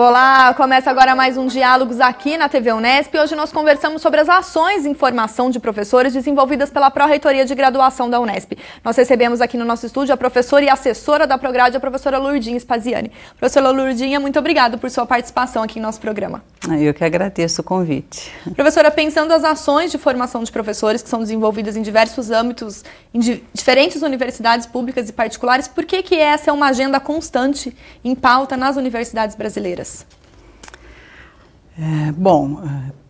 Olá, começa agora mais um Diálogos aqui na TV Unesp. Hoje nós conversamos sobre as ações em formação de professores desenvolvidas pela Pró-Reitoria de Graduação da Unesp. Nós recebemos aqui no nosso estúdio a professora e assessora da Prograde, a professora Lurdinha Spaziani. Professora Lurdinha, muito obrigada por sua participação aqui em nosso programa. Eu que agradeço o convite. Professora, pensando as ações de formação de professores que são desenvolvidas em diversos âmbitos, em di diferentes universidades públicas e particulares, por que, que essa é uma agenda constante em pauta nas universidades brasileiras? É, bom,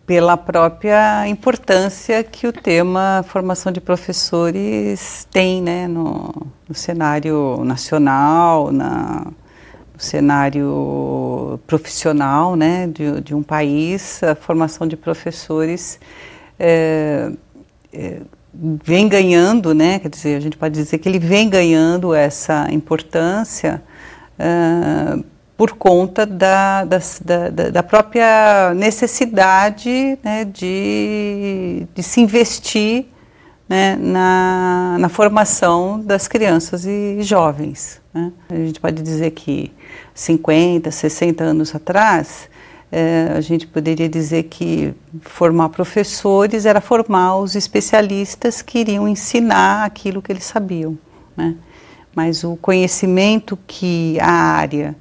pela própria importância que o tema formação de professores tem né, no, no cenário nacional, na o cenário profissional né, de, de um país, a formação de professores é, é, vem ganhando, né, quer dizer, a gente pode dizer que ele vem ganhando essa importância eh, por conta da, da, da, da própria necessidade né, de, de se investir né, na, na formação das crianças e jovens. Né? A gente pode dizer que 50, 60 anos atrás, é, a gente poderia dizer que formar professores era formar os especialistas que iriam ensinar aquilo que eles sabiam. Né? Mas o conhecimento que a área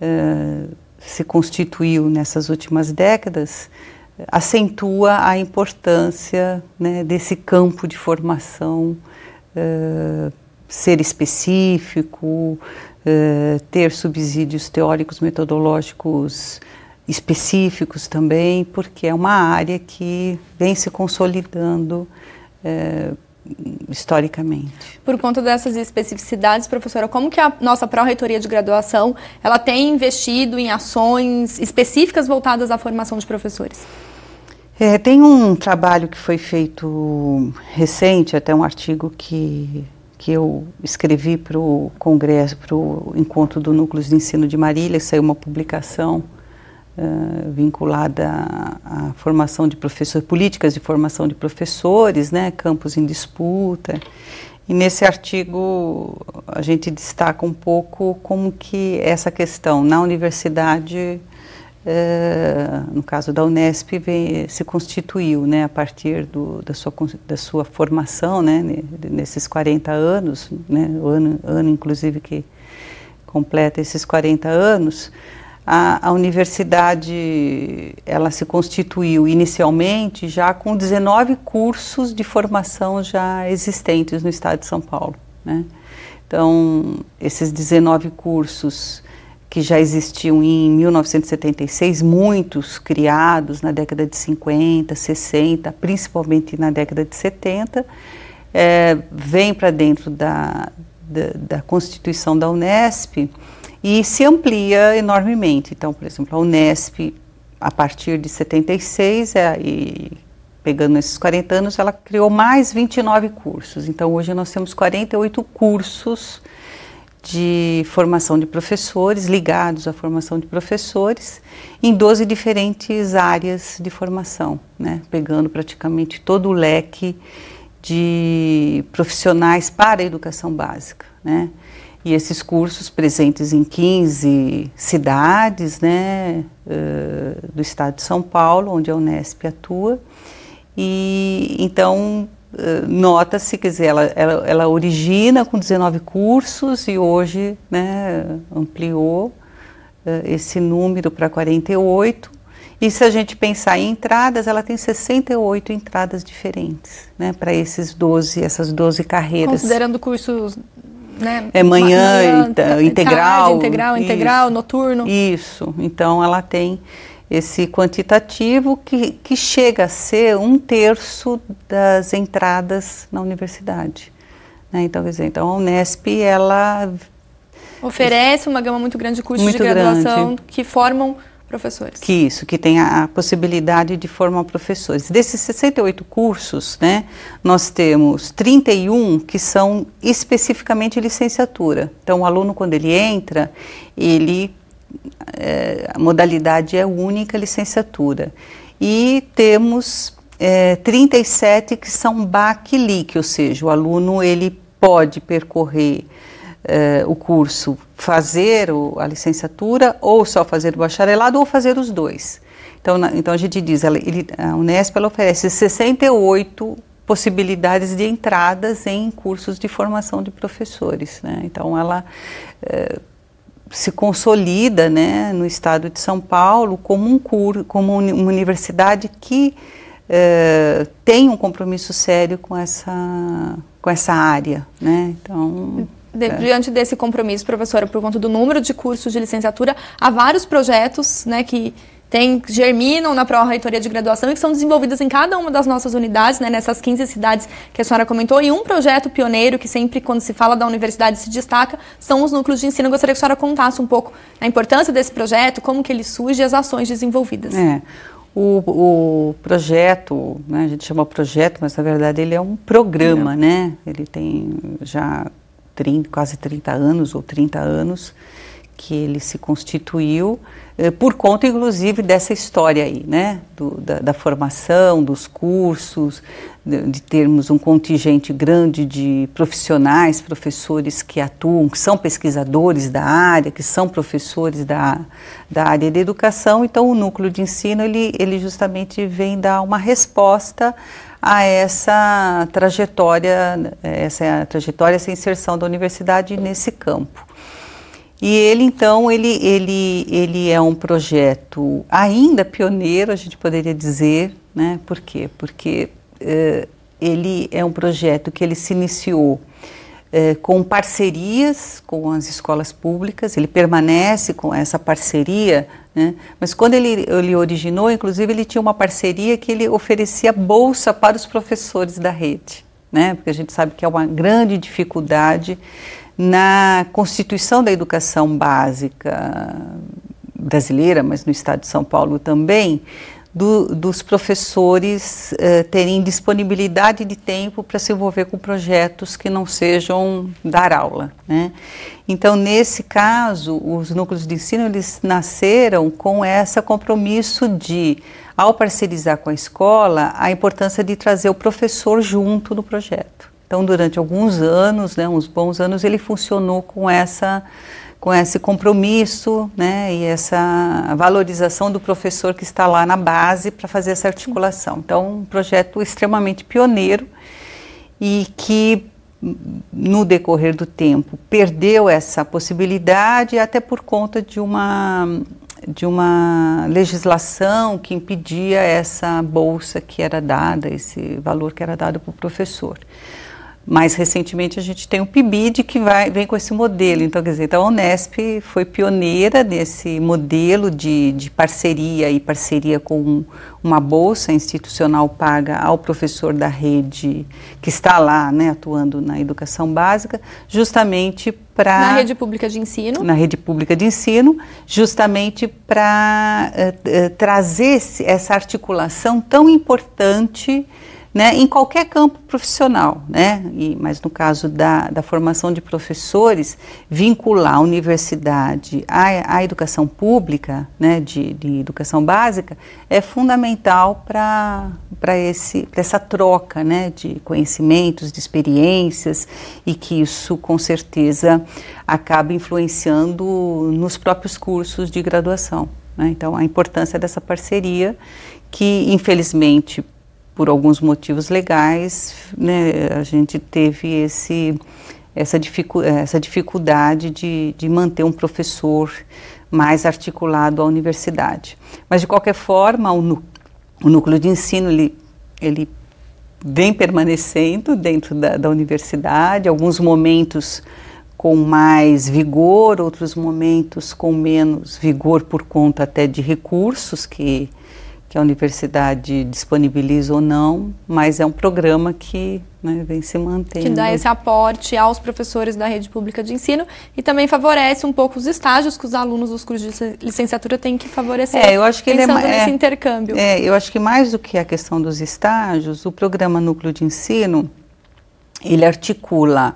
é, se constituiu nessas últimas décadas acentua a importância né, desse campo de formação é, ser específico, uh, ter subsídios teóricos metodológicos específicos também, porque é uma área que vem se consolidando uh, historicamente. Por conta dessas especificidades, professora, como que a nossa pró-reitoria de graduação, ela tem investido em ações específicas voltadas à formação de professores? É, tem um trabalho que foi feito recente, até um artigo que que eu escrevi para o congresso, para o encontro do Núcleo de Ensino de Marília, saiu uma publicação uh, vinculada à, à, formação de professores, políticas de formação de professores, né, campos em disputa. E nesse artigo a gente destaca um pouco como que essa questão na universidade eh, no caso da Unesp, vem, se constituiu né, a partir do, da, sua, da sua formação né, nesses 40 anos, né, o ano, ano inclusive que completa esses 40 anos, a, a universidade ela se constituiu inicialmente já com 19 cursos de formação já existentes no estado de São Paulo. Né? Então, esses 19 cursos que já existiam em 1976, muitos criados na década de 50, 60, principalmente na década de 70, é, vem para dentro da, da, da, Constituição da Unesp e se amplia enormemente. Então, por exemplo, a Unesp, a partir de 76, é, e pegando esses 40 anos, ela criou mais 29 cursos. Então, hoje nós temos 48 cursos de formação de professores, ligados à formação de professores, em 12 diferentes áreas de formação, né? pegando praticamente todo o leque de profissionais para a educação básica. Né? E esses cursos presentes em 15 cidades né, uh, do estado de São Paulo, onde a Unesp atua. E então eh, nota-se, quer dizer, ela, ela, ela, origina com 19 cursos e hoje né, ampliou eh, esse número para 48. E se a gente pensar em entradas, ela tem 68 entradas diferentes né, para esses 12, essas 12 carreiras. Considerando cursos né? É manhã, manhã integral. Tarde, integral, integral, noturno. Isso. Então ela tem esse quantitativo que, que chega a ser um terço das entradas na universidade. Né? Então, quer dizer, então a Unesp, ela... Oferece uma gama muito grande de cursos muito de graduação grande. que formam professores. Que isso, que tem a, a, possibilidade de formar professores. Desses 68 cursos, né, nós temos 31 que são especificamente licenciatura. Então, o aluno, quando ele entra, ele é, a modalidade é única, licenciatura. E temos é, 37 que são BAC-LIC, ou seja, o aluno ele pode percorrer é, o curso, fazer o, a licenciatura, ou só fazer o bacharelado, ou fazer os dois. Então, na, então a gente diz, ela, ele, a Unesp oferece 68 possibilidades de entradas em cursos de formação de professores. Né? Então, ela é, se consolida né, no estado de São Paulo como um cur, como uma universidade que eh, tem um compromisso sério com essa, com essa área. Né? Então, de, é. Diante desse compromisso, professora, por conta do número de cursos de licenciatura, há vários projetos né, que tem, germinam na pró-reitoria de graduação e que são desenvolvidas em cada uma das nossas unidades, né, nessas 15 cidades que a senhora comentou, e um projeto pioneiro que sempre, quando se fala da universidade, se destaca, são os núcleos de ensino. Eu gostaria que a senhora contasse um pouco a importância desse projeto, como que ele surge e as ações desenvolvidas. É. O, o, projeto, né, a gente chama projeto, mas na verdade ele é um programa, né? Ele tem já 30, quase 30 anos ou 30 anos que ele se constituiu eh, por conta, inclusive, dessa história aí, né? Do, da, da, formação, dos cursos, de, de, termos um contingente grande de profissionais, professores que atuam, que são pesquisadores da área, que são professores da, da área da educação. Então, o núcleo de ensino, ele, ele justamente vem dar uma resposta a essa trajetória, essa trajetória, essa inserção da universidade nesse campo. E ele, então, ele, ele, ele é um projeto ainda pioneiro, a gente poderia dizer, né? Por quê? Porque eh, ele é um projeto que ele se iniciou eh, com parcerias com as escolas públicas, ele permanece com essa parceria, né? mas quando ele, ele originou, inclusive, ele tinha uma parceria que ele oferecia bolsa para os professores da rede, né? porque a gente sabe que é uma grande dificuldade na constituição da educação básica brasileira, mas no estado de São Paulo também, do, dos professores eh, terem disponibilidade de tempo para se envolver com projetos que não sejam dar aula. Né? Então, nesse caso, os núcleos de ensino eles nasceram com esse compromisso de, ao parcerizar com a escola, a importância de trazer o professor junto no projeto. Então, durante alguns anos, né, uns bons anos, ele funcionou com essa com esse compromisso né, e essa valorização do professor que está lá na base para fazer essa articulação. Então, um projeto extremamente pioneiro e que, no decorrer do tempo, perdeu essa possibilidade, até por conta de uma, de uma legislação que impedia essa bolsa que era dada, esse valor que era dado para o professor. Mais recentemente a gente tem o PIBID que vai, vem com esse modelo. Então, quer dizer, então a Unesp foi pioneira nesse modelo de, de parceria e parceria com uma bolsa institucional paga ao professor da rede que está lá, né, atuando na educação básica, justamente para... Na rede pública de ensino. Na rede pública de ensino, justamente para uh, eh, uh, eh, trazer esse, essa articulação tão importante né, em qualquer campo profissional, né? E, mas no caso da, da formação de professores, vincular a universidade à, à educação pública, né, de, de educação básica, é fundamental para essa troca né, de conhecimentos, de experiências, e que isso com certeza acaba influenciando nos próprios cursos de graduação. Né? Então, a importância dessa parceria, que infelizmente por alguns motivos legais, né, a gente teve esse, essa, dificu essa dificuldade de, de manter um professor mais articulado à universidade. Mas, de qualquer forma, o, o núcleo de ensino, ele, ele vem permanecendo dentro da, da universidade, alguns momentos com mais vigor, outros momentos com menos vigor por conta até de recursos que que a universidade disponibiliza ou não, mas é um programa que né, vem se mantendo. Que dá esse aporte aos professores da rede pública de ensino e também favorece um pouco os estágios que os alunos dos cursos de licenciatura têm que favorecer. É, eu acho que ele é, é, intercâmbio. É, eu acho que mais do que a questão dos estágios, o programa núcleo de ensino ele articula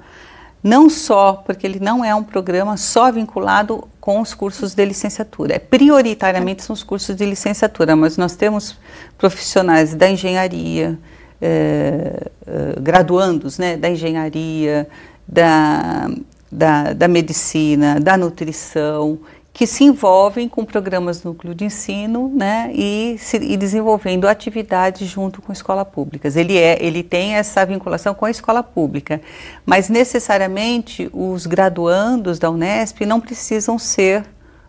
não só porque ele não é um programa só vinculado com os cursos de licenciatura. É, prioritariamente são os cursos de licenciatura, mas nós temos profissionais da engenharia, eh, eh, graduandos né, da engenharia, da, da, da medicina, da nutrição, que se envolvem com programas núcleo de ensino né, e, se, e desenvolvendo atividades junto com escolas públicas. Ele, é, ele tem essa vinculação com a escola pública, mas necessariamente os graduandos da Unesp não precisam ser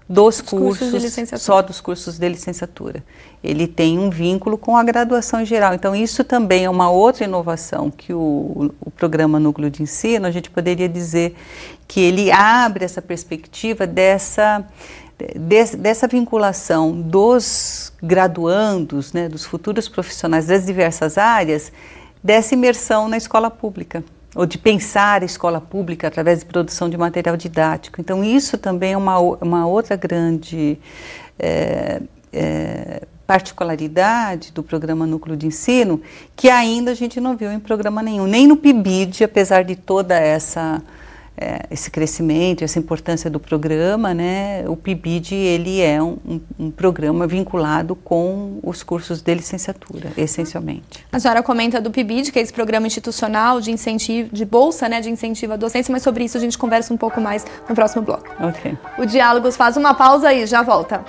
dos cursos, cursos só dos cursos de licenciatura. Ele tem um vínculo com a graduação em geral. Então, isso também é uma outra inovação que o, o programa Núcleo de Ensino, a gente poderia dizer que ele abre essa perspectiva dessa, de, dessa vinculação dos graduandos, né, dos futuros profissionais das diversas áreas, dessa imersão na escola pública ou de pensar a escola pública através de produção de material didático. Então, isso também é uma, uma outra grande é, é, particularidade do programa Núcleo de Ensino, que ainda a gente não viu em programa nenhum, nem no PIBID, apesar de toda essa é, esse crescimento, essa importância do programa, né, o PIBID ele é um, um, um, programa vinculado com os cursos de licenciatura, essencialmente. A senhora comenta do PIBID, que é esse programa institucional de incentivo, de bolsa, né, de incentivo à docência, mas sobre isso a gente conversa um pouco mais no próximo bloco. Ok. O Diálogos faz uma pausa e já volta.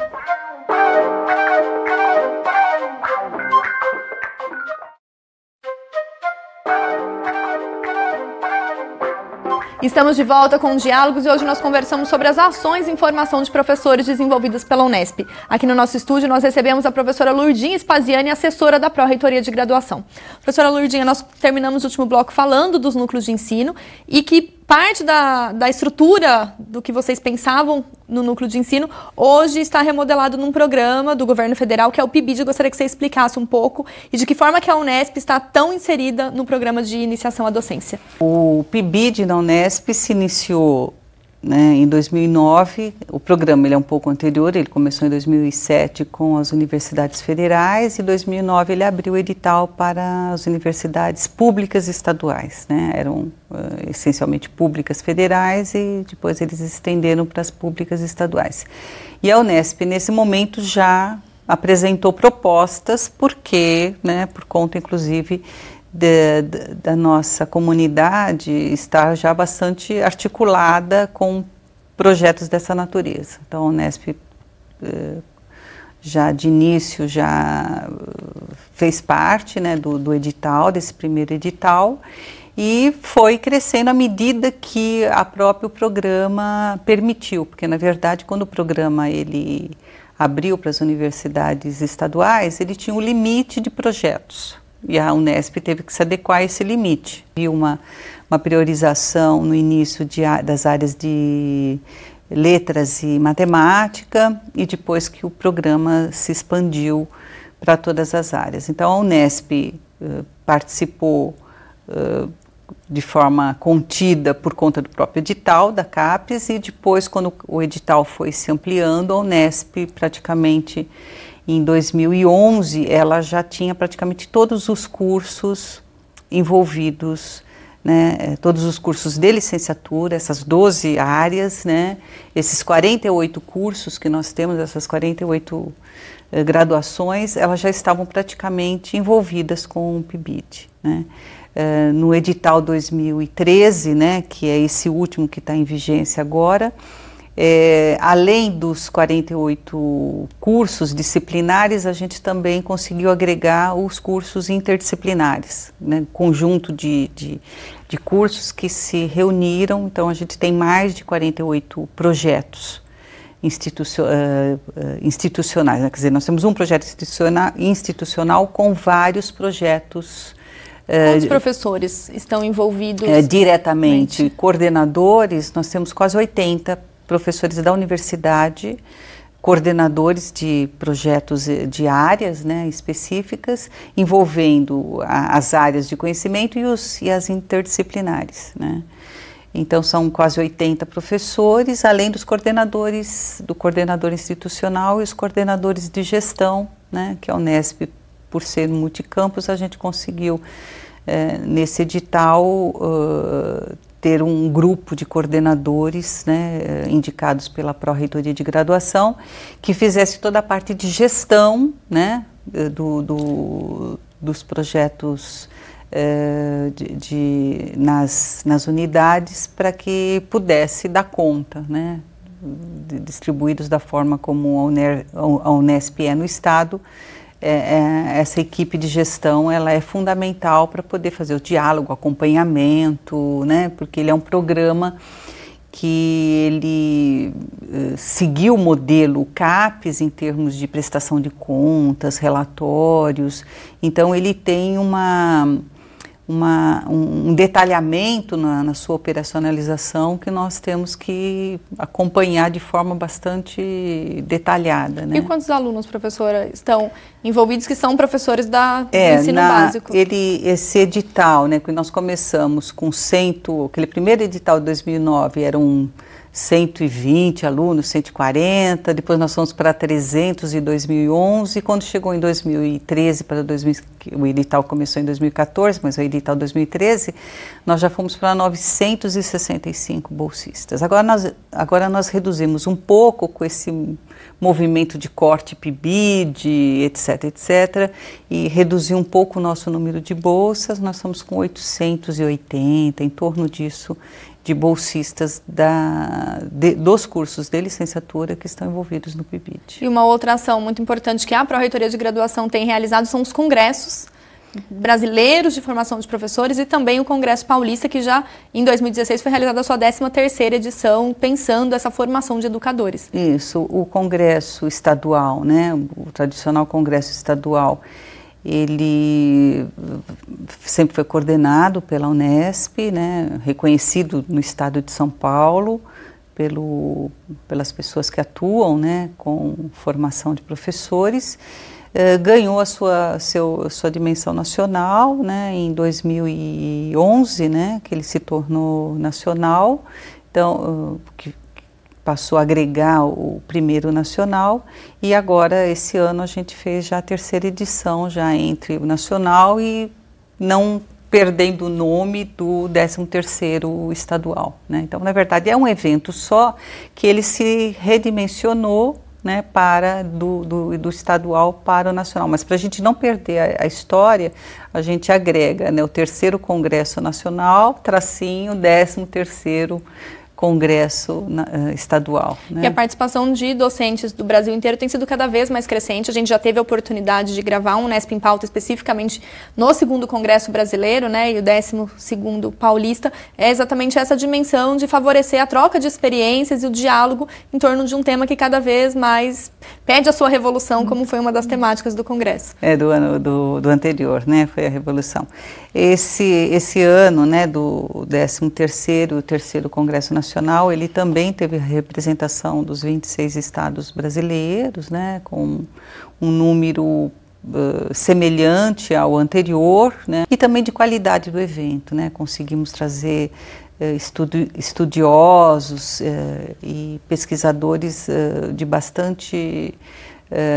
Estamos de volta com Diálogos e hoje nós conversamos sobre as ações em formação de professores desenvolvidas pela Unesp. Aqui no nosso estúdio nós recebemos a professora Lurdinha Spaziani, assessora da Pró-Reitoria de Graduação. Professora Lurdinha, nós terminamos o último bloco falando dos núcleos de ensino e que parte da, da estrutura do que vocês pensavam no núcleo de ensino hoje está remodelado num programa do governo federal que é o PIBID. Eu gostaria que você explicasse um pouco e de que forma que a Unesp está tão inserida no programa de iniciação à docência. O PIBID da Unesp se iniciou né? Em 2009, o programa ele é um pouco anterior, ele começou em 2007 com as universidades federais e em 2009 ele abriu o edital para as universidades públicas estaduais, né? eram uh, essencialmente públicas federais e depois eles estenderam para as públicas estaduais. E a Unesp, nesse momento, já apresentou propostas, porque, né, por conta inclusive de, de, da nossa comunidade está já bastante articulada com projetos dessa natureza. Então, a Unesp eh, já de início já eh, fez parte né, do, do edital, desse primeiro edital, e foi crescendo à medida que a próprio programa permitiu, porque na verdade quando o programa ele abriu para as universidades estaduais, ele tinha um limite de projetos e a Unesp teve que se adequar a esse limite. E uma, uma priorização no início de, das áreas de letras e matemática, e depois que o programa se expandiu para todas as áreas. Então a Unesp uh, participou uh, de forma contida por conta do próprio edital da CAPES e depois, quando o edital foi se ampliando, a Unesp praticamente em 2011, ela já tinha praticamente todos os cursos envolvidos, né, é, todos os cursos de licenciatura, essas 12 áreas, né, esses 48 cursos que nós temos, essas 48 eh, graduações, elas já estavam praticamente envolvidas com o Pibit, Né. Eh, no edital 2013, né, que é esse último que está em vigência agora, é, além dos 48 cursos disciplinares, a gente também conseguiu agregar os cursos interdisciplinares, né? conjunto de, de, de cursos que se reuniram, então a gente tem mais de 48 projetos eh, eh, institucionais. Né? Quer dizer, nós temos um projeto institucional, com vários projetos. Eh, Quantos professores estão envolvidos? diretamente. Mente. Coordenadores, nós temos quase 80 professores da universidade, coordenadores de projetos eh, de áreas né, específicas, envolvendo a, as áreas de conhecimento e, os, e as interdisciplinares. Né. Então, são quase 80 professores, além dos coordenadores, do coordenador institucional e os coordenadores de gestão, né, que o Nesp, por ser multicampus, a gente conseguiu é, nesse edital uh, ter um grupo de coordenadores né, eh, indicados pela Pró-Reitoria de Graduação que fizesse toda a parte de gestão né, eh, do, do dos projetos eh, de, de, nas, nas unidades para que pudesse dar conta, né, distribuídos da forma como a, UNER, a Unesp é no Estado, é, é, essa equipe de gestão ela é fundamental para poder fazer o diálogo, acompanhamento, né? Porque ele é um programa que ele uh, seguiu o modelo CAPES em termos de prestação de contas, relatórios. Então ele tem uma uma, um detalhamento na, na, sua operacionalização que nós temos que acompanhar de forma bastante detalhada. Né? E quantos alunos, professora, estão envolvidos que são professores da, é, do ensino na, básico? Ele, esse edital, né, que nós começamos com cento aquele primeiro edital de 2009 era um, 120 alunos, 140, depois nós fomos para 300 em 2011, quando chegou em 2013 para 2000, o edital começou em 2014, mas o edital 2013, nós já fomos para 965 bolsistas. Agora nós agora nós reduzimos um pouco com esse movimento de corte PIBID, etc, etc, e reduzir um pouco o nosso número de bolsas, nós estamos com 880, em torno disso de bolsistas da, de, dos cursos de licenciatura que estão envolvidos no PIBID. E uma outra ação muito importante que a Pró-Reitoria de Graduação tem realizado são os congressos brasileiros de formação de professores e também o Congresso Paulista, que já em 2016 foi realizada a sua 13ª edição, pensando essa formação de educadores. Isso, o Congresso Estadual, né, o tradicional Congresso Estadual, ele eh, sempre foi coordenado pela Unesp, né, reconhecido no estado de São Paulo pelo, pelas pessoas que atuam né, com formação de professores. Eh, ganhou a sua, seu, sua dimensão nacional né, em 2011, né, que ele se tornou nacional, então, eh, que passou a agregar o primeiro nacional e agora esse ano a gente fez já a terceira edição já entre o nacional e não perdendo o nome do 13º estadual, né? Então, na verdade, é um evento só que ele se redimensionou né, para do, do, do, estadual para o nacional. Mas para a gente não perder a, a história, a gente agrega né, o terceiro Congresso Nacional, tracinho, décimo terceiro congresso eh, estadual. Né? E a participação de docentes do Brasil inteiro tem sido cada vez mais crescente. A gente já teve a oportunidade de gravar um Nesp em Pauta especificamente no segundo congresso brasileiro, né, e o 12 segundo paulista. É exatamente essa dimensão de favorecer a troca de experiências e o diálogo em torno de um tema que cada vez mais pede a sua revolução, como foi uma das temáticas do congresso. É do ano do, do anterior, né, foi a revolução. Esse esse ano, né, do 13 terceiro terceiro congresso nacional Nacional, ele também teve representação dos 26 estados brasileiros, né, com um número uh, semelhante ao anterior, né, e também de qualidade do evento, né, conseguimos trazer uh, estudi estudiosos uh, e pesquisadores de bastante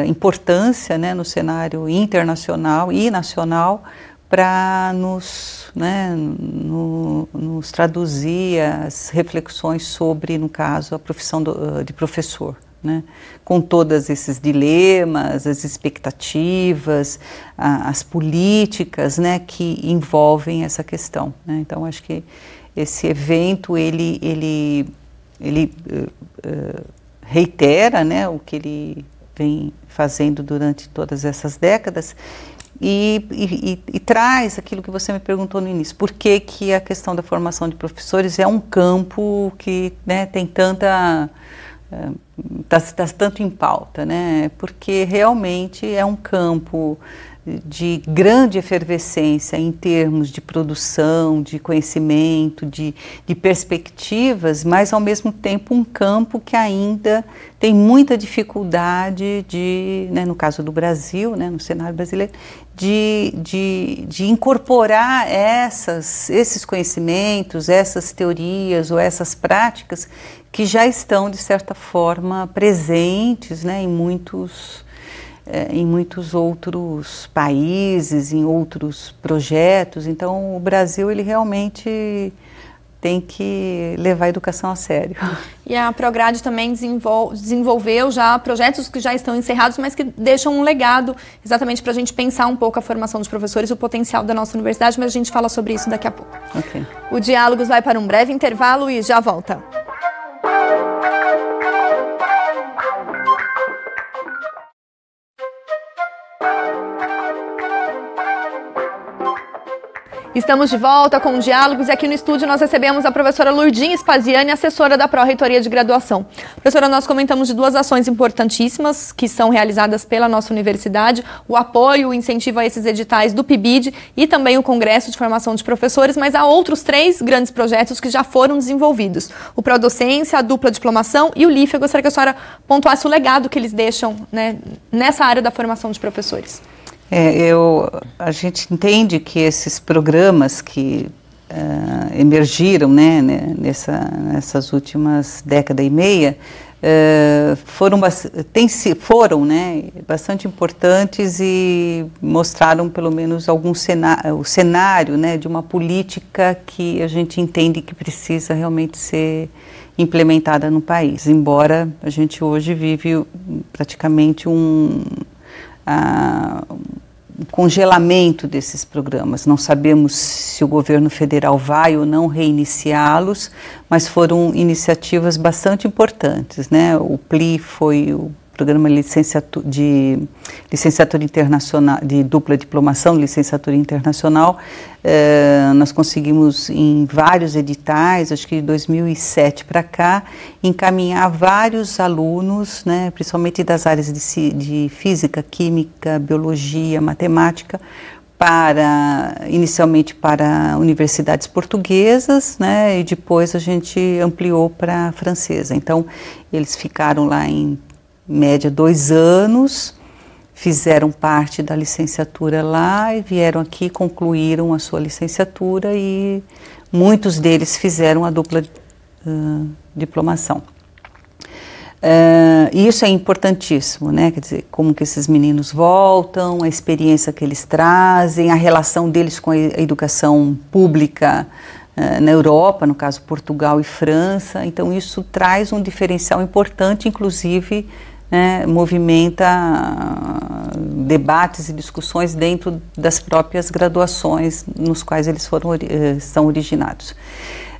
importância, né, no cenário internacional e nacional para nos, né, no, nos traduzir as reflexões sobre, no caso, a profissão do, de professor. Né? com todos esses dilemas, as expectativas, a, as políticas né, que envolvem essa questão. Né? Então, acho que esse evento ele, ele, ele uh, reitera né, o que ele vem fazendo durante todas essas décadas e, e, e, traz aquilo que você me perguntou no início, por que, que a questão da formação de professores é um campo que né, tem tanta está eh, tá tanto em pauta, né? Porque realmente é um campo de grande efervescência em termos de produção, de conhecimento, de, de, perspectivas, mas ao mesmo tempo um campo que ainda tem muita dificuldade de, né, no caso do Brasil, né, no cenário brasileiro, de, de, de incorporar essas, esses conhecimentos, essas teorias ou essas práticas que já estão, de certa forma, presentes né, em muitos eh, em muitos outros países, em outros projetos. Então, o Brasil ele realmente tem que levar a educação a sério. E a Prograde também desenvol desenvolveu já projetos que já estão encerrados, mas que deixam um legado, exatamente para a gente pensar um pouco a formação dos professores, o potencial da nossa universidade, mas a gente fala sobre isso daqui a pouco. Okay. O Diálogos vai para um breve intervalo e já volta. Estamos de volta com Diálogos e aqui no estúdio nós recebemos a professora Lurdinha Spaziani, assessora da Pró-Reitoria de Graduação. Professora, nós comentamos de duas ações importantíssimas que são realizadas pela nossa universidade, o apoio, o incentivo a esses editais do PIBID e também o Congresso de Formação de Professores, mas há outros três grandes projetos que já foram desenvolvidos, o Prodocência, a Dupla Diplomação e o LIFE. Eu gostaria que a senhora pontuasse o legado que eles deixam né, nessa área da formação de professores. É, eu, a gente entende que esses programas que uh, emergiram né, né, nessa, nessas últimas década e meia uh, foram, tem, foram né, bastante importantes e mostraram pelo menos algum cenário, o cenário né, de uma política que a gente entende que precisa realmente ser implementada no país, embora a gente hoje vive praticamente um ah, congelamento desses programas. Não sabemos se o governo federal vai ou não reiniciá-los, mas foram iniciativas bastante importantes. Né? O PLI foi o programa licenciatura, de licenciatura internacional, de dupla diplomação, licenciatura internacional, eh, nós conseguimos em vários editais, acho que de 2007 para cá, encaminhar vários alunos, né, principalmente das áreas de, de física, química, biologia, matemática, para inicialmente para universidades portuguesas, né, e depois a gente ampliou para francesa. Então eles ficaram lá em média dois anos, fizeram parte da licenciatura lá e vieram aqui, concluíram a sua licenciatura e muitos deles fizeram a dupla uh, diplomação. Uh, isso é importantíssimo, né? Quer dizer, como que esses meninos voltam, a experiência que eles trazem, a relação deles com a educação pública uh, na Europa, no caso Portugal e França. Então, isso traz um diferencial importante, inclusive né, movimenta ah, debates e discussões dentro das próprias graduações nos quais eles foram, eh, são originados.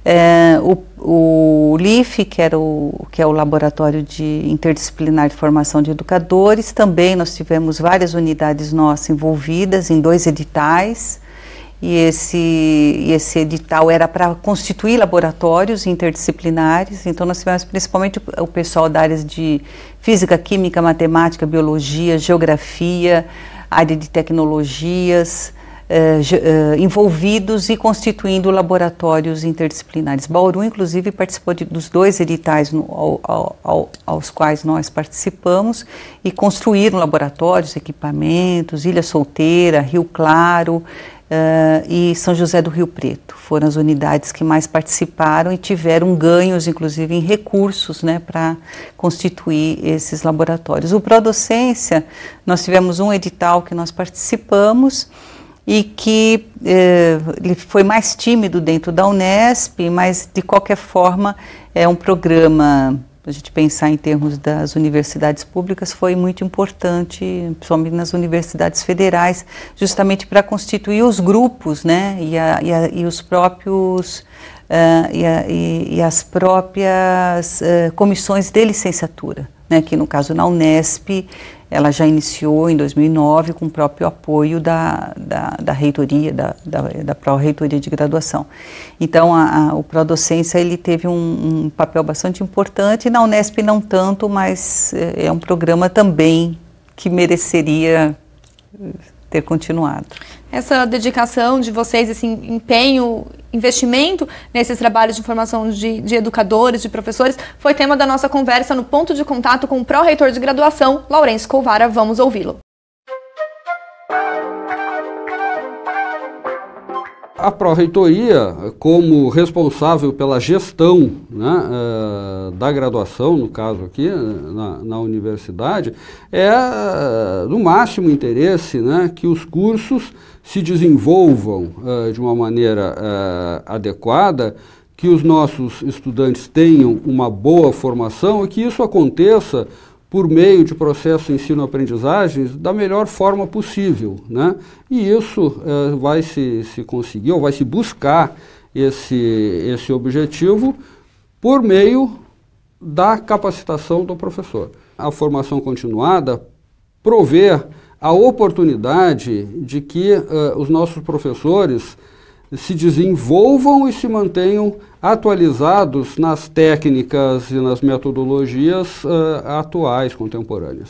É, o, o LIF, que, era o, que é o Laboratório de Interdisciplinar de Formação de Educadores, também nós tivemos várias unidades nossas envolvidas em dois editais, e esse, esse edital era para constituir laboratórios interdisciplinares, então nós tivemos principalmente o pessoal da área de física, química, matemática, biologia, geografia, área de tecnologias, eh, eh, envolvidos e constituindo laboratórios interdisciplinares. Bauru, inclusive, participou de, dos dois editais no, ao, ao, aos quais nós participamos e construíram laboratórios, equipamentos, Ilha Solteira, Rio Claro. Eh, e São José do Rio Preto. Foram as unidades que mais participaram e tiveram ganhos, inclusive, em recursos né, para constituir esses laboratórios. O Prodocência, nós tivemos um edital que nós participamos e que eh, ele foi mais tímido dentro da Unesp, mas de qualquer forma é um programa, a gente pensar em termos das universidades públicas, foi muito importante, principalmente nas universidades federais, justamente para constituir os grupos né, e, a, e, a, e os próprios. Uh, e, a, e, as próprias uh, comissões de licenciatura, né, que no caso na Unesp ela já iniciou em 2009 com o próprio apoio da, da, da reitoria, da, da, da pró-reitoria de graduação. Então, a, a, o Prodocência ele teve um, um, papel bastante importante, na Unesp não tanto, mas eh, é um programa também que mereceria eh, ter continuado. Essa dedicação de vocês, esse empenho, investimento nesses trabalhos de formação de, de educadores, de professores, foi tema da nossa conversa no ponto de contato com o pró-reitor de graduação, Laurence Colvara. Vamos ouvi-lo. A Pró-Reitoria, como responsável pela gestão né, uh, da graduação, no caso aqui, eh, na, na universidade, é uh, eh, no máximo interesse né, que os cursos se desenvolvam uh, de uma maneira adequada, que os nossos estudantes tenham uma boa formação e que isso aconteça por meio de processo ensino-aprendizagem da melhor forma possível. Né? E isso eh, vai se, se conseguir, ou vai se buscar esse, esse objetivo por meio da capacitação do professor. A formação continuada prover a oportunidade de que eh, os nossos professores se desenvolvam e se mantenham atualizados nas técnicas e nas metodologias uh, atuais, contemporâneas.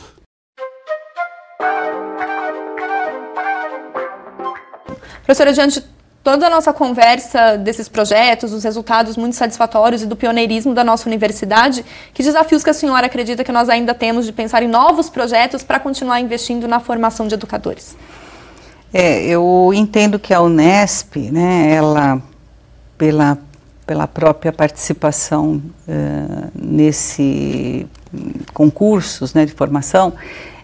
Professora, diante toda a nossa conversa desses projetos, os resultados muito satisfatórios e do pioneirismo da nossa universidade, que desafios que a senhora acredita que nós ainda temos de pensar em novos projetos para continuar investindo na formação de educadores? É, eu entendo que a Unesp, né, ela, pela, pela própria participação uh, nesse hum, concursos né, de formação,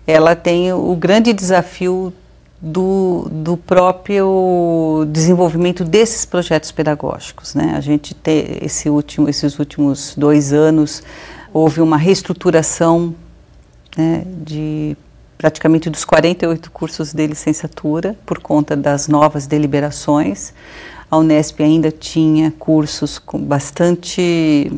ela tem o grande desafio do, do próprio desenvolvimento desses projetos pedagógicos. Né? A gente tem esse último, esses últimos dois anos houve uma reestruturação né, de praticamente dos 48 cursos de licenciatura por conta das novas deliberações. A Unesp ainda tinha cursos com bastante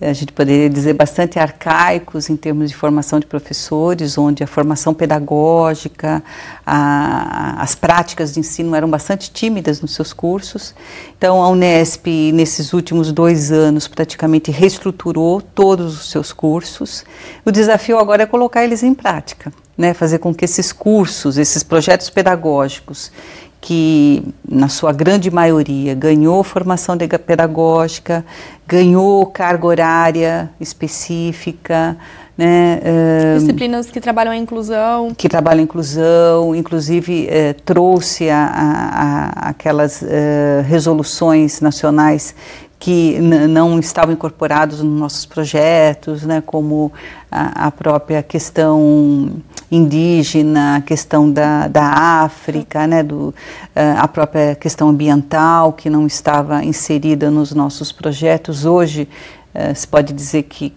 a gente poderia dizer bastante arcaicos em termos de formação de professores, onde a formação pedagógica, a, as práticas de ensino eram bastante tímidas nos seus cursos. Então, a Unesp, nesses últimos dois anos, praticamente reestruturou todos os seus cursos. O desafio agora é colocar eles em prática né, fazer com que esses cursos, esses projetos pedagógicos, que na sua grande maioria ganhou formação pedagógica, ganhou carga horária específica, né, eh, disciplinas que trabalham a inclusão. Que trabalham a inclusão, inclusive eh, trouxe a, a, a aquelas eh, resoluções nacionais que não estavam incorporados nos nossos projetos, né, como a, a, própria questão indígena, a questão da, da África, né, do, eh, a própria questão ambiental, que não estava inserida nos nossos projetos. Hoje, eh, se pode dizer que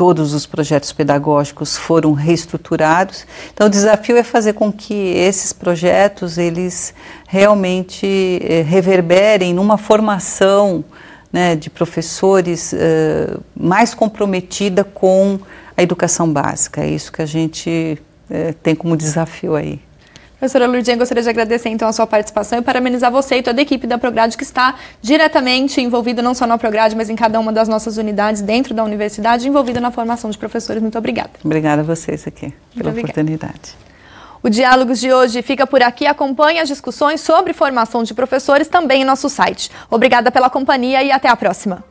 todos os projetos pedagógicos foram reestruturados. Então, o desafio é fazer com que esses projetos eles realmente eh, reverberem numa formação né, de professores eh, mais comprometida com a educação básica. É isso que a gente eh, tem como desafio aí. Professora Lourdinha, gostaria de agradecer então a sua participação e parabenizar você e toda a equipe da Prograde que está diretamente envolvida não só na Prograde, mas em cada uma das nossas unidades dentro da universidade, envolvida na formação de professores. Muito obrigada. Obrigada a vocês aqui pela oportunidade. O Diálogos de hoje fica por aqui. Acompanhe as discussões sobre formação de professores também em nosso site. Obrigada pela companhia e até a próxima.